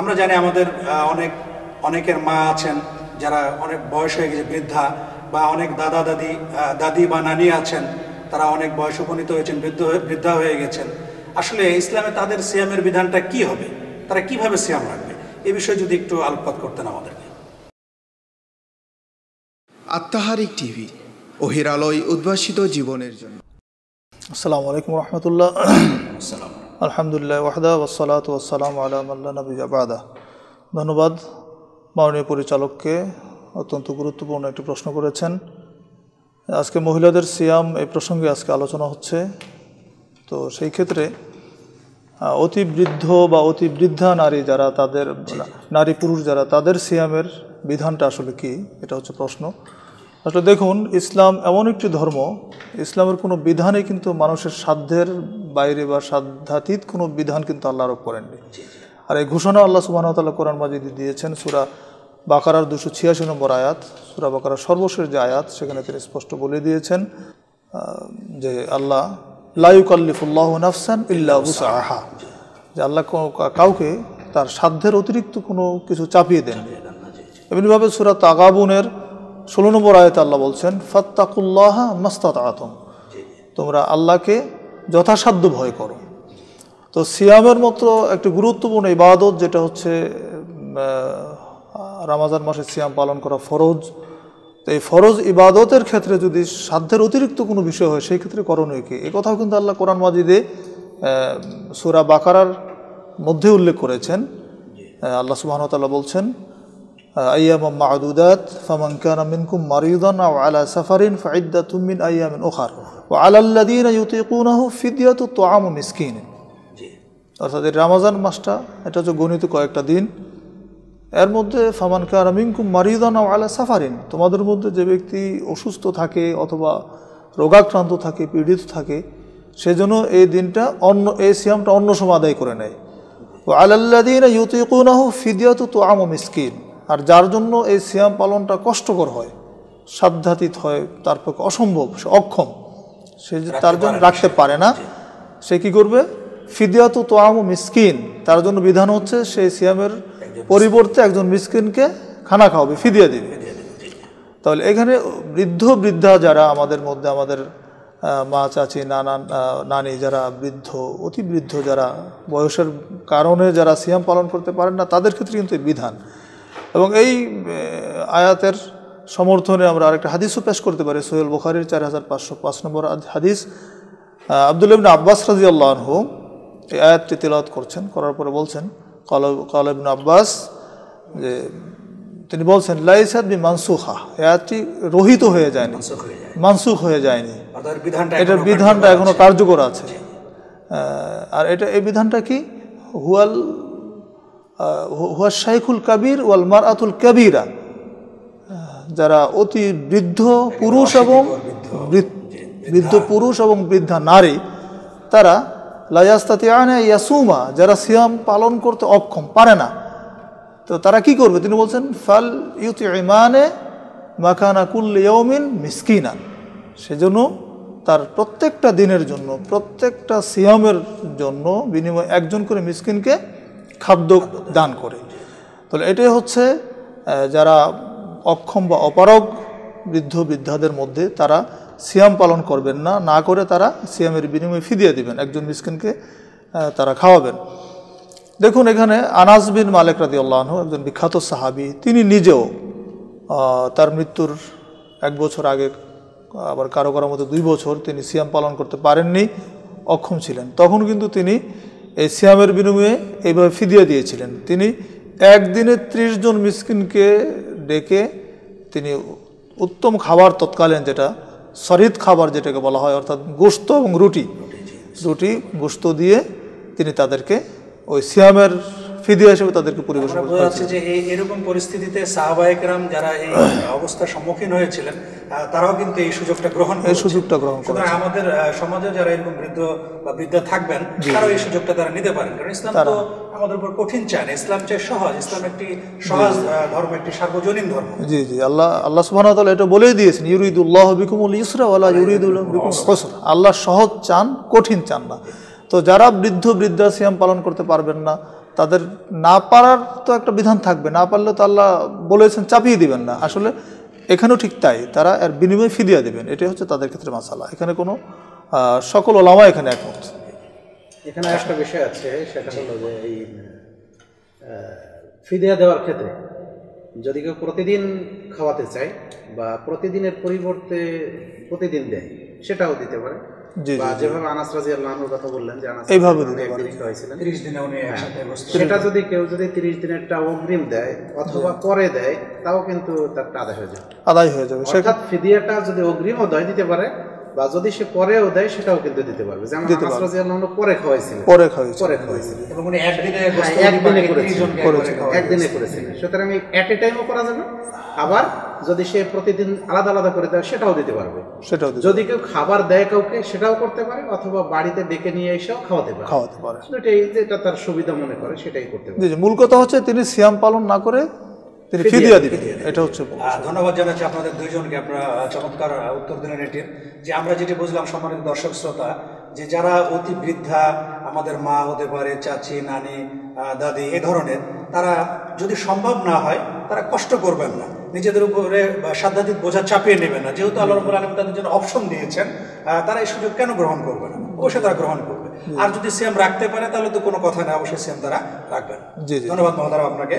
আমরা জানি আমাদের অনেক অনেকের মা আছেন যারা অনেক বয়স হয়ে গেছে বৃদ্ধা বা অনেক দাদা দাদি দাদি বা নানি আছেন তারা অনেক বয়স উপনীত হয়েছেন বৃদ্ধ বৃদ্ধা হয়ে গেছেন আসলে ইসলামে তাদের সিয়ামের বিধানটা কি হবে তারা কিভাবে সিয়াম রাখবে এ বিষয়ে যদি একটু আলোকপাত করতেন আমাদেরকে আত্মাহারিক টিভি ওহিরালয় উদ্ভাসিত জীবনের জন্য আসসালামু আলাইকুম রহমতুল্লাহ আসসালাম আলহামদুলিল্লাহ ওয়াহদা ওসালাত ওসালাম আলামাল্লা নবী আবাদা ধন্যবাদ মাননীয় পরিচালককে অত্যন্ত গুরুত্বপূর্ণ একটি প্রশ্ন করেছেন আজকে মহিলাদের সিয়াম এই প্রসঙ্গে আজকে আলোচনা হচ্ছে তো সেই ক্ষেত্রে অতি বৃদ্ধ বা অতি বৃদ্ধা নারী যারা তাদের নারী পুরুষ যারা তাদের সিয়ামের বিধানটা আসলে কি এটা হচ্ছে প্রশ্ন আসলে দেখুন ইসলাম এমন একটি ধর্ম ইসলামের কোনো বিধানে কিন্তু মানুষের সাধ্যের বাইরে বা সাধ্যাতীত কোনো বিধান কিন্তু আল্লাহ আরোপ করেননি আর এই ঘোষণা আল্লাহ সুবাহতাল্লাহ কোরআন মাজিদি দিয়েছেন সুরা বাকারার দুশো ছিয়াশি নম্বর আয়াত সুরা বাকারার সর্বশেষ যে আয়াত সেখানে তিনি স্পষ্ট বলে দিয়েছেন যে আল্লাহ লাইকাল্লিফুল্লাহ নাফসান ইল্লা আহা যে আল্লাহ কাউকে তার সাধ্যের অতিরিক্ত কোনো কিছু চাপিয়ে দেন এমনিভাবে সুরা তাগাবুনের ষোলো নম্বর আয়তে আল্লাহ বলছেন ফত্তাকুল্লাহ মস্তাত আতম তোমরা আল্লাহকে যথাসাধ্য ভয় করো তো সিয়ামের মতো একটি গুরুত্বপূর্ণ ইবাদত যেটা হচ্ছে রামাজান মাসে সিয়াম পালন করা ফরজ তো এই ফরজ ইবাদতের ক্ষেত্রে যদি সাধ্যের অতিরিক্ত কোনো বিষয় হয় সেই ক্ষেত্রে করণীয় কী এ কথাও কিন্তু আল্লাহ কোরআন মাজিদে সুরা বাকারার মধ্যে উল্লেখ করেছেন আল্লাহ সুবাহতাল্লাহ বলছেন আয়াম মাদুদাত ফামান কানা মিনকুম মারিদান আও আলা সাফারিন ফাইদ্দাতুম মিন আয়ামিন উখার ও আলাল্লাদিন ইউতিকুনাহু ফিদিয়াতু তোয়ামু মিসকিন অর্থাৎ এই রামাজান মাসটা এটা হচ্ছে গণিত কয়েকটা দিন এর মধ্যে ফামান কানা মিনকুম মারিদান আও আলা সাফারিন তোমাদের মধ্যে যে ব্যক্তি অসুস্থ থাকে অথবা রোগাক্রান্ত থাকে পীড়িত থাকে সেজন্য এই দিনটা অন্য এই সিয়ামটা অন্য সময় আদায় করে নেয় ও আলাল্লাদিন ইউতিকুনাহু ফিদিয়াতু তোয়ামু মিসকিন আর যার জন্য এই সিয়াম পালনটা কষ্টকর হয় সাধ্যাতীত হয় তার পক্ষে অসম্ভব সে অক্ষম সে তার জন্য রাখতে পারে না সে কি করবে ফিদিয়াত তোয়াম মিসকিন তার জন্য বিধান হচ্ছে সেই সিয়ামের পরিবর্তে একজন মিসকিনকে খানা খাওয়াবে ফিদিয়া দেবে তাহলে এখানে বৃদ্ধ বৃদ্ধা যারা আমাদের মধ্যে আমাদের মা চাচি নানা নানি যারা বৃদ্ধ অতি বৃদ্ধ যারা বয়সের কারণে যারা সিয়াম পালন করতে পারেন না তাদের ক্ষেত্রে কিন্তু বিধান এবং এই আয়াতের সমর্থনে আমরা আরেকটা হাদিসও পেশ করতে পারি সোহেল বুখারির চার হাজার পাঁচশো পাঁচ নম্বর হাদিস আবদুল ইবনা আব্বাস রাজি আল্লাহু এই আয়াতটি তেলাওয়াত করছেন করার পরে বলছেন কাল কালবিন আব্বাস যে তিনি বলছেন লাইসাদ বি মানসুখা আয়াতটি রহিত হয়ে যায়নি মানসুখ হয়ে যায়নি এটার বিধানটা এখনও কার্যকর আছে আর এটা এই বিধানটা কি হুয়াল হুয়া শাইখুল কাবির ওয়াল মার আতুল কাবিরা যারা অতি বৃদ্ধ পুরুষ এবং বৃদ্ধ পুরুষ এবং বৃদ্ধা নারী তারা লাজাস্তাতে আনে ইয়াসুমা যারা সিয়াম পালন করতে অক্ষম পারে না তো তারা কি করবে তিনি বলছেন ফাল ইউতি ইমানে মাখানা কুল্লিয়মিন মিসকিনা সেজন্য তার প্রত্যেকটা দিনের জন্য প্রত্যেকটা সিয়ামের জন্য বিনিময় একজন করে মিসকিনকে খাদ্য দান করে তাহলে এটাই হচ্ছে যারা অক্ষম বা অপারগ বৃদ্ধ বৃদ্ধাদের মধ্যে তারা সিয়াম পালন করবেন না না করে তারা সিয়ামের বিনিময়ে ফিদিয়ে দিবেন একজন মিসকিনকে তারা খাওয়াবেন দেখুন এখানে আনাস বিন মালিক রাদি আল্লাহ একজন বিখ্যাত সাহাবি তিনি নিজেও তার মৃত্যুর এক বছর আগে আবার কারো কারো মতো দুই বছর তিনি সিয়াম পালন করতে পারেননি অক্ষম ছিলেন তখন কিন্তু তিনি এই শ্যামের বিনিময়ে এইভাবে ফিদিয়া দিয়েছিলেন তিনি একদিনে ত্রিশ জন মিসকিনকে ডেকে তিনি উত্তম খাবার তৎকালীন যেটা সরিদ খাবার যেটাকে বলা হয় অর্থাৎ গোস্ত এবং রুটি রুটি গোস্ত দিয়ে তিনি তাদেরকে ওই শ্যামের ফিদিয়া হিসেবে তাদেরকে পরিবেশন করা হচ্ছে যে এই এরকম পরিস্থিতিতে সাহাবায়করাম যারা এই অবস্থার সম্মুখীন হয়েছিলেন তারাও কিন্তু এই সুযোগটা গ্রহণ এই সুযোগটা গ্রহণ করে আমাদের সমাজে যারা এরকম বৃদ্ধ বা বৃদ্ধা থাকবেন তারাও এই সুযোগটা তারা নিতে পারেন কারণ ইসলাম তো আমাদের উপর কঠিন চায় ইসলাম চায় সহজ ইসলাম একটি সহজ ধর্ম একটি সার্বজনীন ধর্ম জি জি আল্লাহ আল্লাহ সুবহানাহু ওয়া তাআলা এটা বলেই দিয়েছেন ইউরিদুল্লাহ বিকুমুল ইসরা ওয়ালা ইউরিদুল বিকুমুল উসরা আল্লাহ সহজ চান কঠিন চান না তো যারা বৃদ্ধ বৃদ্ধাশ্রম পালন করতে পারবেন না তাদের না পারার তো একটা বিধান থাকবে না পারলে তো আল্লাহ বলেছেন চাপিয়ে দিবেন না আসলে এখানেও ঠিক তাই তারা এর বিনিময়ে ফিদিয়া দেবেন এটাই হচ্ছে তাদের ক্ষেত্রে মাসালা এখানে কোনো সকল ওলামা এখানে একমত এখানে একটা বিষয় আছে সেটা হলো যে এই ফিদিয়া দেওয়ার ক্ষেত্রে যদি কেউ প্রতিদিন খাওয়াতে চায় বা প্রতিদিনের পরিবর্তে প্রতিদিন দেয় সেটাও দিতে পারে বা যেভাবে কথা বললেন যে আনাস দিনে উনি হ্যাঁ। যদি কেউ যদি 30 দিনেরটা অগ্রিম দেয় অথবা পরে দেয় তাও কিন্তু তার আদায় হয়ে যাবে আদায় হয়ে যাবে অর্থাৎ ফিদিয়াটা যদি অগ্রিম দেয় দিতে পারে বা যদি সে পরেও দেয় সেটাও কিন্তু দিতে পারবে যেমন আনাস রাদিয়াল্লাহু আনহু পরে খাওয়াইছিলেন পরে খাওয়াইছিলেন পরে খাওয়াইছিলেন হ্যাঁ, একদিনে একদিনে একদিনে করেছিলেন সুতরাং এট এ টাইমও করা যাবে আবার যদি সে প্রতিদিন আলাদা আলাদা করে দেয় সেটাও দিতে পারবে সেটাও যদি কেউ খাবার দেয় কাউকে সেটাও করতে পারে অথবা বাড়িতে ডেকে নিয়ে এসেও খাওয়াতে পারে খাওয়াতে পারে যেটা তার সুবিধা মনে করে সেটাই করতে পারে মূল কথা হচ্ছে তিনি সিয়াম পালন না করে তিনি ফিদিয়া দিবেন এটা হচ্ছে ধন্যবাদ জানাচ্ছি আপনাদের দুইজনকে আপনারা চমৎকার উত্তর দিলেন যে আমরা যেটি বুঝলাম সম্মানিত দর্শক শ্রোতা যে যারা অতি বৃদ্ধা আমাদের মা হতে পারে চাচি নানি দাদি এ ধরনের তারা যদি সম্ভব না হয় তারা কষ্ট করবেন না নিজেদের উপরে সাধ্যাধিক বোঝা চাপিয়ে নেবেন না যেহেতু আল্লাহর আলম তাদের জন্য অপশন দিয়েছেন তারা এই সুযোগ কেন গ্রহণ করবে না অবশ্যই তারা গ্রহণ করবে আর যদি সিএম রাখতে পারে তাহলে তো কোনো কথা না অবশ্যই সিএম তারা রাখবেন ধন্যবাদ মহাদারা আপনাকে